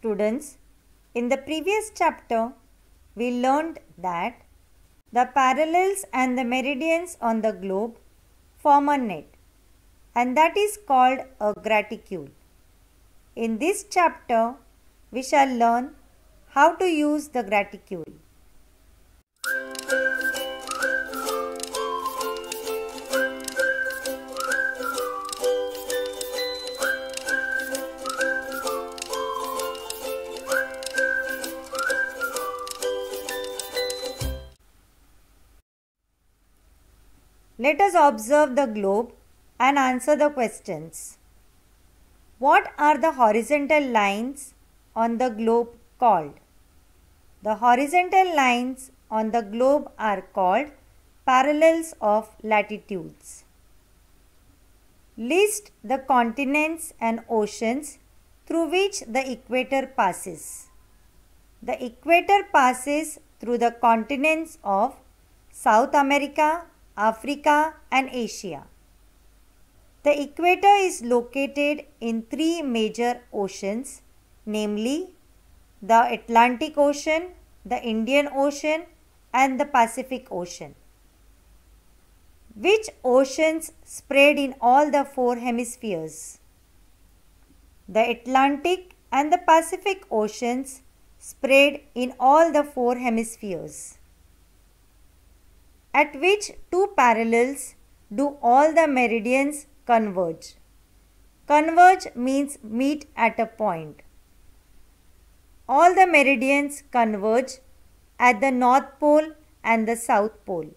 Students, in the previous chapter, we learned that the parallels and the meridians on the globe form a net and that is called a graticule. In this chapter, we shall learn how to use the graticule. observe the globe and answer the questions. What are the horizontal lines on the globe called? The horizontal lines on the globe are called parallels of latitudes. List the continents and oceans through which the equator passes. The equator passes through the continents of South America, Africa and Asia. The equator is located in three major oceans, namely the Atlantic Ocean, the Indian Ocean and the Pacific Ocean. Which oceans spread in all the four hemispheres? The Atlantic and the Pacific Oceans spread in all the four hemispheres at which two parallels do all the meridians converge. Converge means meet at a point. All the meridians converge at the North Pole and the South Pole.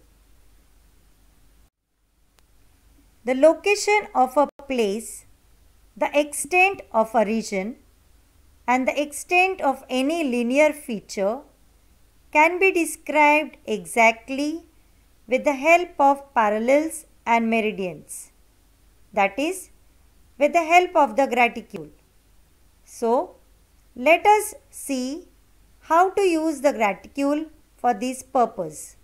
The location of a place, the extent of a region and the extent of any linear feature can be described exactly with the help of parallels and meridians. That is, with the help of the graticule. So, let us see how to use the graticule for this purpose.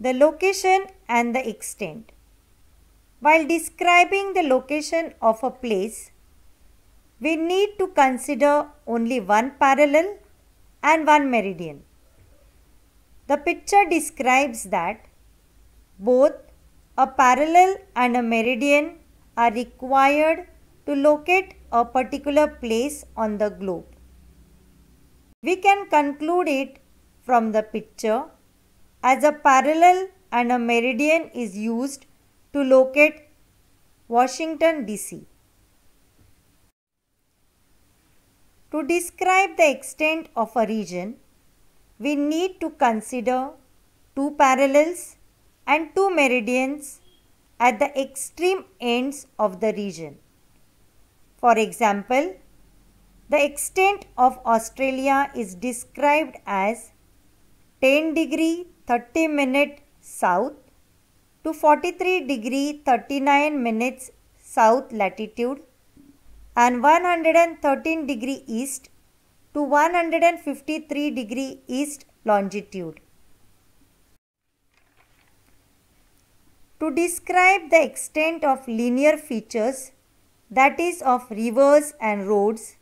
The location and the extent. While describing the location of a place, we need to consider only one parallel and one meridian. The picture describes that both a parallel and a meridian are required to locate a particular place on the globe. We can conclude it from the picture as a parallel and a meridian is used to locate Washington DC. To describe the extent of a region, we need to consider two parallels and two meridians at the extreme ends of the region. For example, the extent of Australia is described as 10 degree 30 minute south to 43 degree 39 minutes south latitude and 113 degree east to 153 degree east longitude. To describe the extent of linear features, that is of rivers and roads,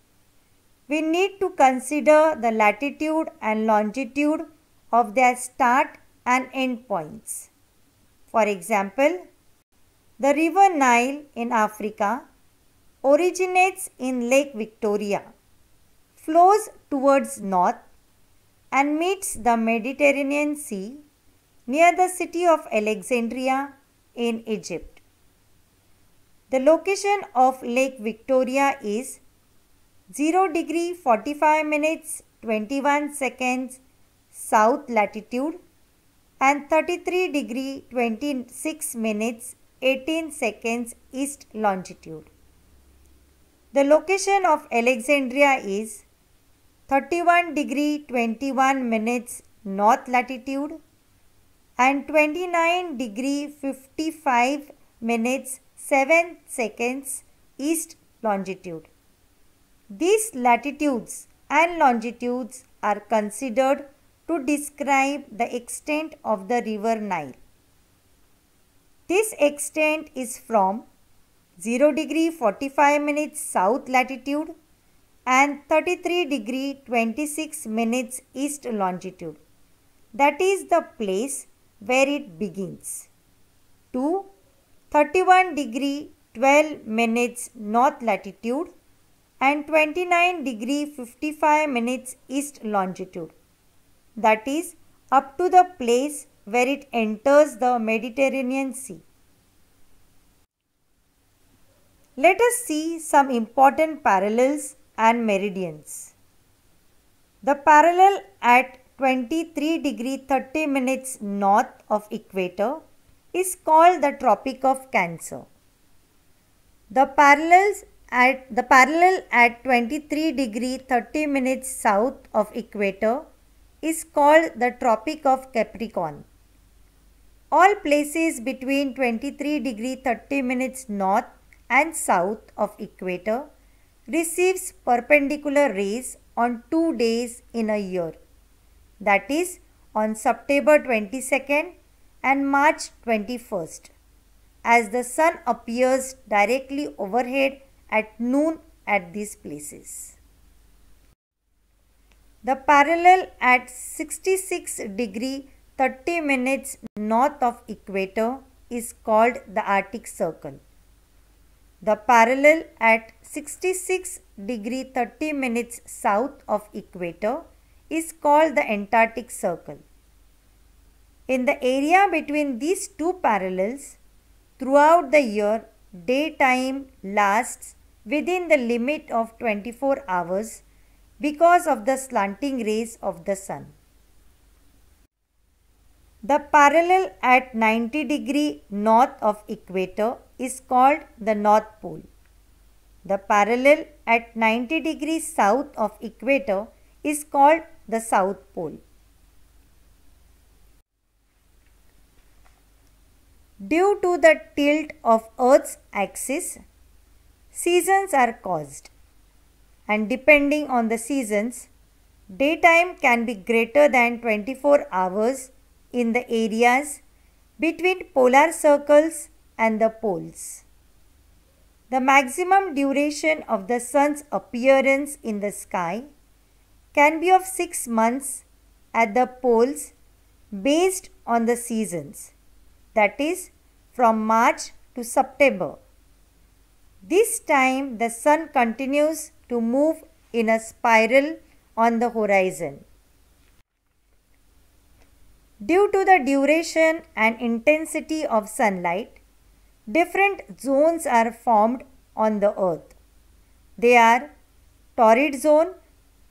we need to consider the latitude and longitude of their start and end points. For example, the river Nile in Africa originates in Lake Victoria flows towards north and meets the Mediterranean Sea near the city of Alexandria in Egypt. The location of Lake Victoria is 0 degree 45 minutes 21 seconds south latitude and 33 degree 26 minutes 18 seconds east longitude. The location of Alexandria is 31 degree 21 minutes north latitude and 29 degree 55 minutes 7 seconds east longitude. These latitudes and longitudes are considered to describe the extent of the river Nile. This extent is from 0 degree 45 minutes south latitude and 33 degree 26 minutes east longitude. That is the place where it begins. To 31 degree 12 minutes north latitude and 29 degree 55 minutes east longitude. That is up to the place where it enters the Mediterranean Sea. Let us see some important parallels and meridians. The parallel at 23 degree 30 minutes north of equator is called the Tropic of Cancer. The parallels at the parallel at 23 degree 30 minutes south of equator is called the Tropic of Capricorn. All places between 23 degree 30 minutes north and south of equator receives perpendicular rays on two days in a year. That is on September 22nd and March 21st as the sun appears directly overhead at noon at these places. The parallel at 66 degree 30 minutes north of equator is called the Arctic Circle the parallel at 66 degree 30 minutes south of equator is called the Antarctic Circle. In the area between these two parallels, throughout the year, daytime lasts within the limit of 24 hours because of the slanting rays of the sun. The parallel at 90 degree north of equator is called the North Pole. The parallel at 90 degree south of equator is called the South Pole. Due to the tilt of Earth's axis, seasons are caused and depending on the seasons, daytime can be greater than 24 hours in the areas between polar circles and the poles. The maximum duration of the sun's appearance in the sky can be of 6 months at the poles based on the seasons, that is, from March to September. This time the sun continues to move in a spiral on the horizon. Due to the duration and intensity of sunlight, different zones are formed on the earth. They are torrid zone,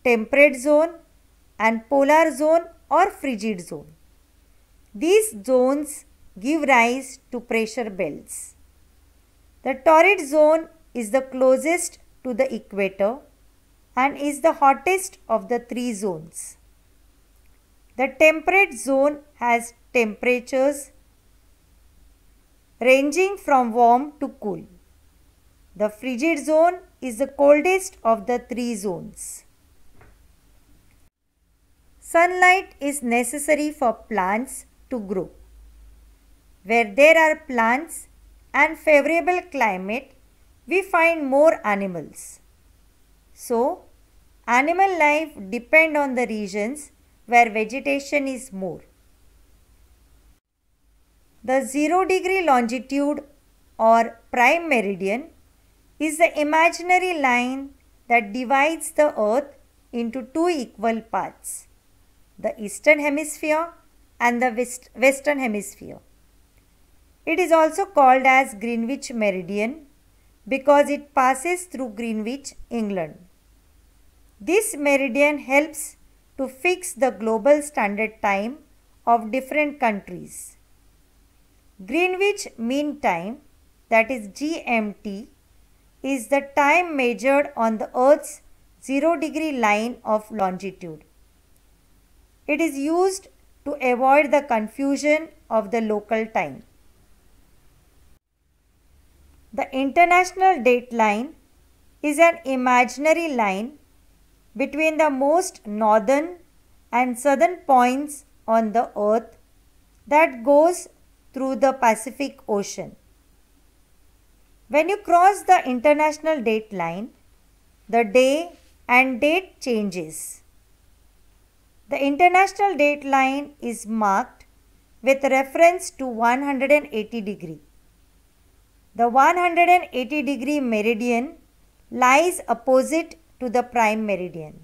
temperate zone and polar zone or frigid zone. These zones give rise to pressure belts. The torrid zone is the closest to the equator and is the hottest of the three zones. The temperate zone has temperatures ranging from warm to cool. The frigid zone is the coldest of the three zones. Sunlight is necessary for plants to grow. Where there are plants and favorable climate, we find more animals. So, animal life depend on the regions where vegetation is more. The 0 degree longitude or prime meridian is the imaginary line that divides the earth into two equal parts, the eastern hemisphere and the West western hemisphere. It is also called as Greenwich meridian because it passes through Greenwich, England. This meridian helps to fix the global standard time of different countries. Greenwich Mean Time, that is GMT, is the time measured on the Earth's 0 degree line of longitude. It is used to avoid the confusion of the local time. The international date line is an imaginary line between the most northern and southern points on the earth that goes through the Pacific Ocean. When you cross the international date line, the day and date changes. The international date line is marked with reference to 180 degree. The 180 degree meridian lies opposite to the prime meridian.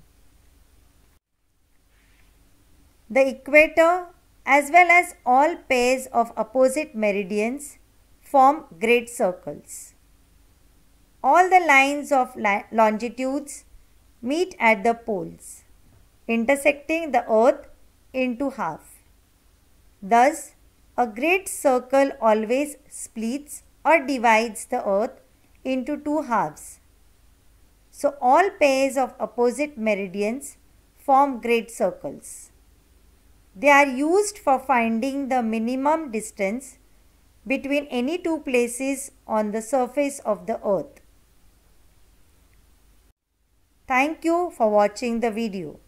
The equator as well as all pairs of opposite meridians form great circles. All the lines of longitudes meet at the poles, intersecting the earth into half. Thus, a great circle always splits or divides the earth into two halves so all pairs of opposite meridians form great circles. They are used for finding the minimum distance between any two places on the surface of the earth. Thank you for watching the video.